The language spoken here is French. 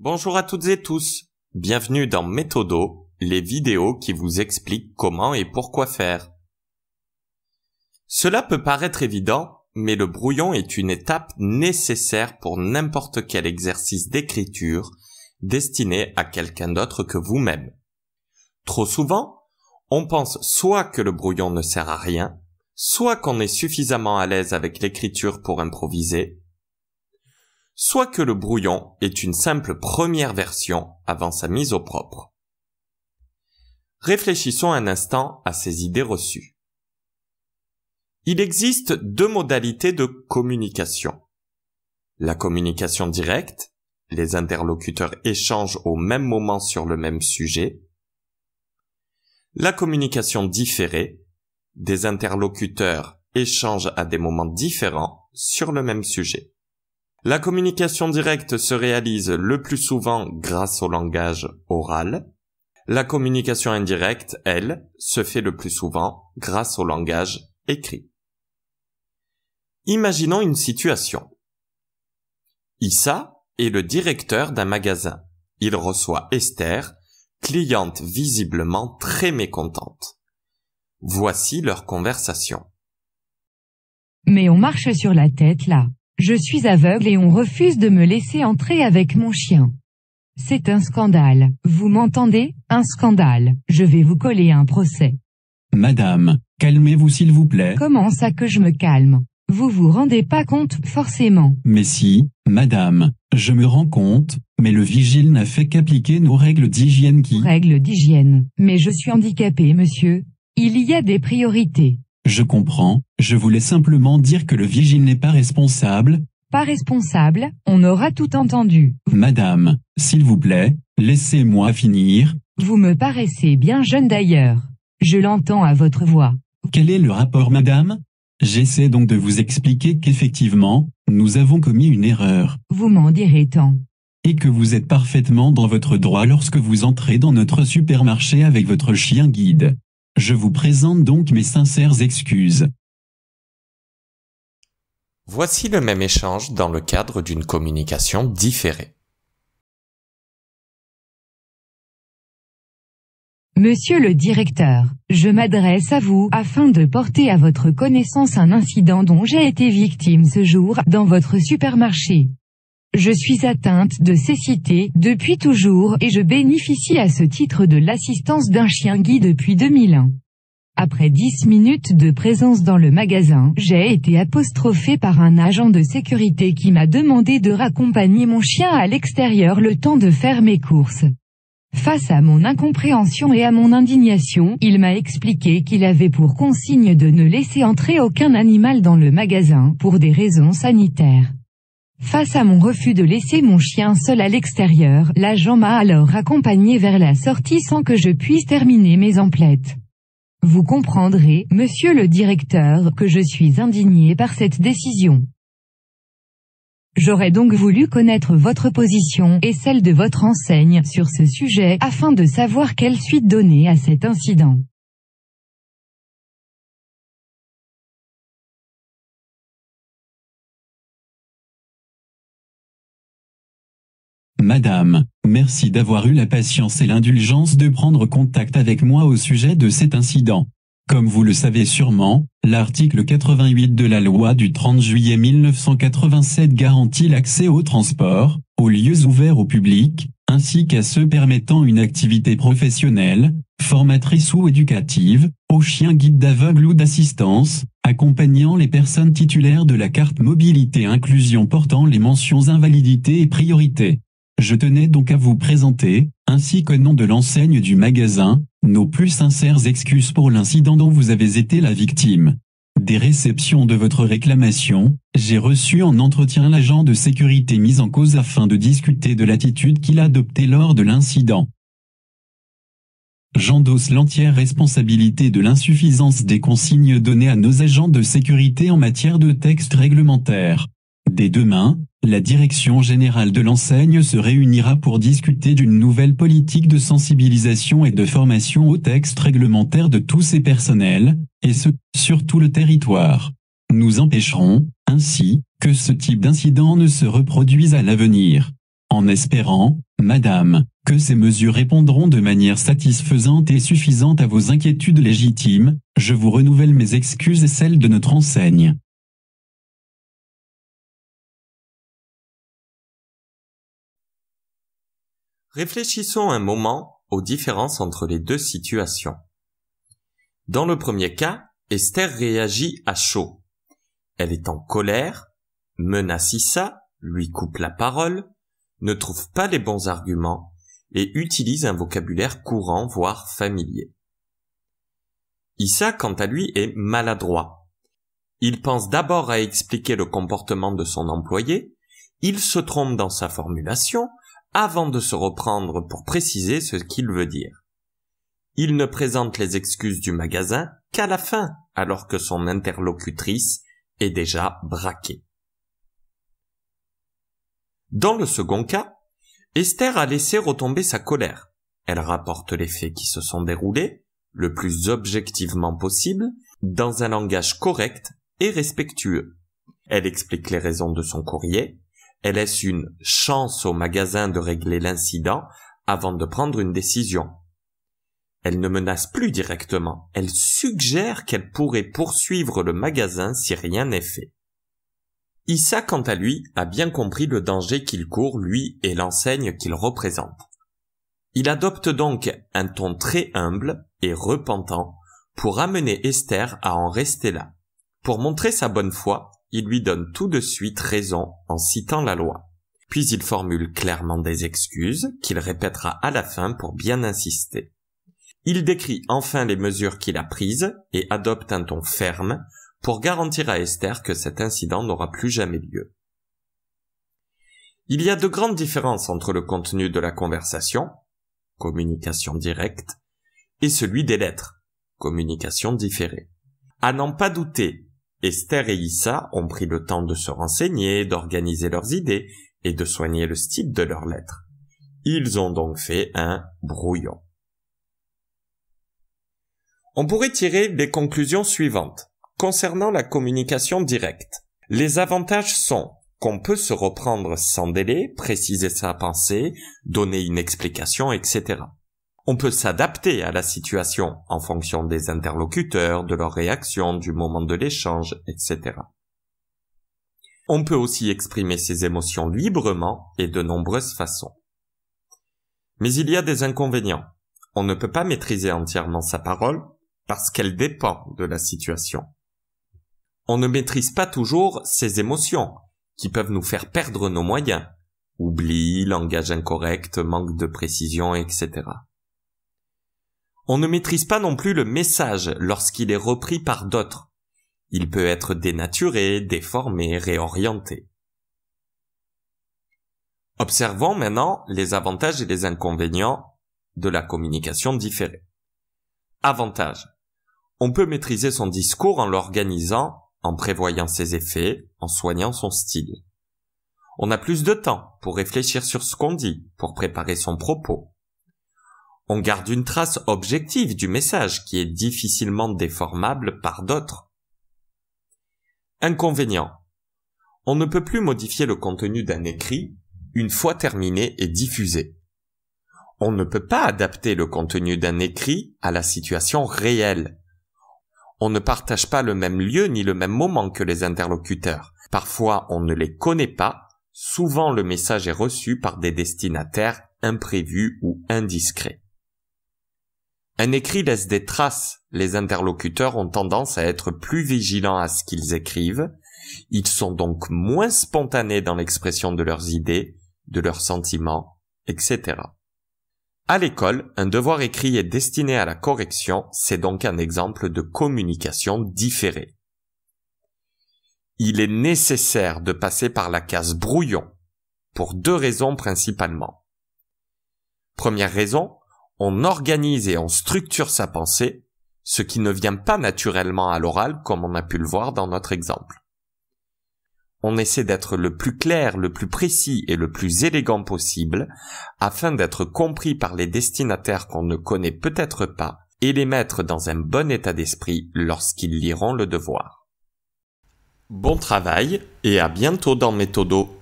Bonjour à toutes et tous. Bienvenue dans Méthodo, les vidéos qui vous expliquent comment et pourquoi faire. Cela peut paraître évident, mais le brouillon est une étape nécessaire pour n'importe quel exercice d'écriture destiné à quelqu'un d'autre que vous-même. Trop souvent, on pense soit que le brouillon ne sert à rien, soit qu'on est suffisamment à l'aise avec l'écriture pour improviser, soit que le brouillon est une simple première version avant sa mise au propre. Réfléchissons un instant à ces idées reçues. Il existe deux modalités de communication. La communication directe, les interlocuteurs échangent au même moment sur le même sujet. La communication différée, des interlocuteurs échangent à des moments différents sur le même sujet. La communication directe se réalise le plus souvent grâce au langage oral. La communication indirecte, elle, se fait le plus souvent grâce au langage écrit. Imaginons une situation. Issa est le directeur d'un magasin. Il reçoit Esther, cliente visiblement très mécontente. Voici leur conversation. Mais on marche sur la tête là. Je suis aveugle et on refuse de me laisser entrer avec mon chien. C'est un scandale. Vous m'entendez Un scandale. Je vais vous coller un procès. Madame, calmez-vous s'il vous plaît. Comment ça que je me calme Vous vous rendez pas compte, forcément. Mais si, madame, je me rends compte, mais le vigile n'a fait qu'appliquer nos règles d'hygiène qui... Règles d'hygiène. Mais je suis handicapé, monsieur. Il y a des priorités. Je comprends, je voulais simplement dire que le vigile n'est pas responsable. Pas responsable, on aura tout entendu. Madame, s'il vous plaît, laissez-moi finir. Vous me paraissez bien jeune d'ailleurs. Je l'entends à votre voix. Quel est le rapport madame J'essaie donc de vous expliquer qu'effectivement, nous avons commis une erreur. Vous m'en direz tant. Et que vous êtes parfaitement dans votre droit lorsque vous entrez dans notre supermarché avec votre chien guide. Je vous présente donc mes sincères excuses. Voici le même échange dans le cadre d'une communication différée. Monsieur le directeur, je m'adresse à vous afin de porter à votre connaissance un incident dont j'ai été victime ce jour dans votre supermarché. Je suis atteinte de cécité, depuis toujours, et je bénéficie à ce titre de l'assistance d'un chien Guy depuis 2001. Après 10 minutes de présence dans le magasin, j'ai été apostrophé par un agent de sécurité qui m'a demandé de raccompagner mon chien à l'extérieur le temps de faire mes courses. Face à mon incompréhension et à mon indignation, il m'a expliqué qu'il avait pour consigne de ne laisser entrer aucun animal dans le magasin, pour des raisons sanitaires. Face à mon refus de laisser mon chien seul à l'extérieur, l'agent m'a alors accompagné vers la sortie sans que je puisse terminer mes emplettes. Vous comprendrez, monsieur le directeur, que je suis indigné par cette décision. J'aurais donc voulu connaître votre position, et celle de votre enseigne, sur ce sujet, afin de savoir quelle suite donner à cet incident. Madame, merci d'avoir eu la patience et l'indulgence de prendre contact avec moi au sujet de cet incident. Comme vous le savez sûrement, l'article 88 de la loi du 30 juillet 1987 garantit l'accès aux transports, aux lieux ouverts au public, ainsi qu'à ceux permettant une activité professionnelle, formatrice ou éducative, aux chiens guides d'aveugle ou d'assistance, accompagnant les personnes titulaires de la carte mobilité inclusion portant les mentions invalidité et priorité. Je tenais donc à vous présenter, ainsi qu'au nom de l'enseigne du magasin, nos plus sincères excuses pour l'incident dont vous avez été la victime. Des réceptions de votre réclamation, j'ai reçu en entretien l'agent de sécurité mis en cause afin de discuter de l'attitude qu'il a adoptée lors de l'incident. J'endosse l'entière responsabilité de l'insuffisance des consignes données à nos agents de sécurité en matière de textes réglementaires. Dès demain, la direction générale de l'enseigne se réunira pour discuter d'une nouvelle politique de sensibilisation et de formation au texte réglementaire de tous ses personnels, et ce, sur tout le territoire. Nous empêcherons, ainsi, que ce type d'incident ne se reproduise à l'avenir. En espérant, Madame, que ces mesures répondront de manière satisfaisante et suffisante à vos inquiétudes légitimes, je vous renouvelle mes excuses et celles de notre enseigne. Réfléchissons un moment aux différences entre les deux situations. Dans le premier cas, Esther réagit à chaud. Elle est en colère, menace Issa, lui coupe la parole, ne trouve pas les bons arguments et utilise un vocabulaire courant voire familier. Issa, quant à lui, est maladroit. Il pense d'abord à expliquer le comportement de son employé, il se trompe dans sa formulation, avant de se reprendre pour préciser ce qu'il veut dire. Il ne présente les excuses du magasin qu'à la fin, alors que son interlocutrice est déjà braquée. Dans le second cas, Esther a laissé retomber sa colère. Elle rapporte les faits qui se sont déroulés, le plus objectivement possible, dans un langage correct et respectueux. Elle explique les raisons de son courrier, elle laisse une chance au magasin de régler l'incident avant de prendre une décision. Elle ne menace plus directement, elle suggère qu'elle pourrait poursuivre le magasin si rien n'est fait. Issa, quant à lui, a bien compris le danger qu'il court, lui et l'enseigne qu'il représente. Il adopte donc un ton très humble et repentant pour amener Esther à en rester là. Pour montrer sa bonne foi, il lui donne tout de suite raison en citant la loi. Puis il formule clairement des excuses qu'il répétera à la fin pour bien insister. Il décrit enfin les mesures qu'il a prises et adopte un ton ferme pour garantir à Esther que cet incident n'aura plus jamais lieu. Il y a de grandes différences entre le contenu de la conversation, communication directe, et celui des lettres, communication différée. À n'en pas douter, Esther et Issa ont pris le temps de se renseigner, d'organiser leurs idées et de soigner le style de leurs lettres. Ils ont donc fait un brouillon. On pourrait tirer les conclusions suivantes. Concernant la communication directe, les avantages sont qu'on peut se reprendre sans délai, préciser sa pensée, donner une explication, etc. On peut s'adapter à la situation en fonction des interlocuteurs, de leurs réactions, du moment de l'échange, etc. On peut aussi exprimer ses émotions librement et de nombreuses façons. Mais il y a des inconvénients. On ne peut pas maîtriser entièrement sa parole parce qu'elle dépend de la situation. On ne maîtrise pas toujours ses émotions qui peuvent nous faire perdre nos moyens. Oubli, langage incorrect, manque de précision, etc. On ne maîtrise pas non plus le message lorsqu'il est repris par d'autres. Il peut être dénaturé, déformé, réorienté. Observons maintenant les avantages et les inconvénients de la communication différée. Avantage On peut maîtriser son discours en l'organisant, en prévoyant ses effets, en soignant son style. On a plus de temps pour réfléchir sur ce qu'on dit, pour préparer son propos on garde une trace objective du message qui est difficilement déformable par d'autres. Inconvénient. On ne peut plus modifier le contenu d'un écrit une fois terminé et diffusé. On ne peut pas adapter le contenu d'un écrit à la situation réelle. On ne partage pas le même lieu ni le même moment que les interlocuteurs. Parfois on ne les connaît pas, souvent le message est reçu par des destinataires imprévus ou indiscrets. Un écrit laisse des traces, les interlocuteurs ont tendance à être plus vigilants à ce qu'ils écrivent, ils sont donc moins spontanés dans l'expression de leurs idées, de leurs sentiments, etc. À l'école, un devoir écrit est destiné à la correction, c'est donc un exemple de communication différée. Il est nécessaire de passer par la case brouillon, pour deux raisons principalement. Première raison, on organise et on structure sa pensée, ce qui ne vient pas naturellement à l'oral comme on a pu le voir dans notre exemple. On essaie d'être le plus clair, le plus précis et le plus élégant possible afin d'être compris par les destinataires qu'on ne connaît peut-être pas et les mettre dans un bon état d'esprit lorsqu'ils liront le devoir. Bon travail et à bientôt dans Méthodo.